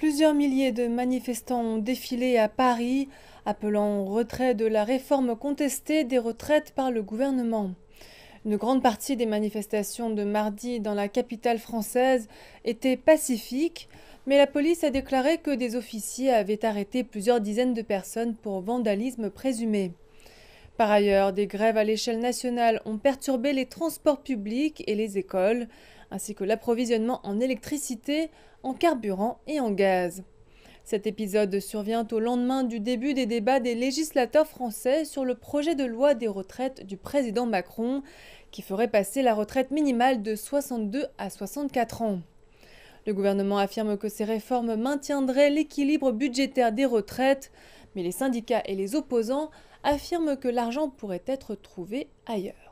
Plusieurs milliers de manifestants ont défilé à Paris, appelant au retrait de la réforme contestée des retraites par le gouvernement. Une grande partie des manifestations de mardi dans la capitale française étaient pacifiques, mais la police a déclaré que des officiers avaient arrêté plusieurs dizaines de personnes pour vandalisme présumé. Par ailleurs, des grèves à l'échelle nationale ont perturbé les transports publics et les écoles, ainsi que l'approvisionnement en électricité, en carburant et en gaz. Cet épisode survient au lendemain du début des débats des législateurs français sur le projet de loi des retraites du président Macron, qui ferait passer la retraite minimale de 62 à 64 ans. Le gouvernement affirme que ces réformes maintiendraient l'équilibre budgétaire des retraites, mais les syndicats et les opposants affirment que l'argent pourrait être trouvé ailleurs.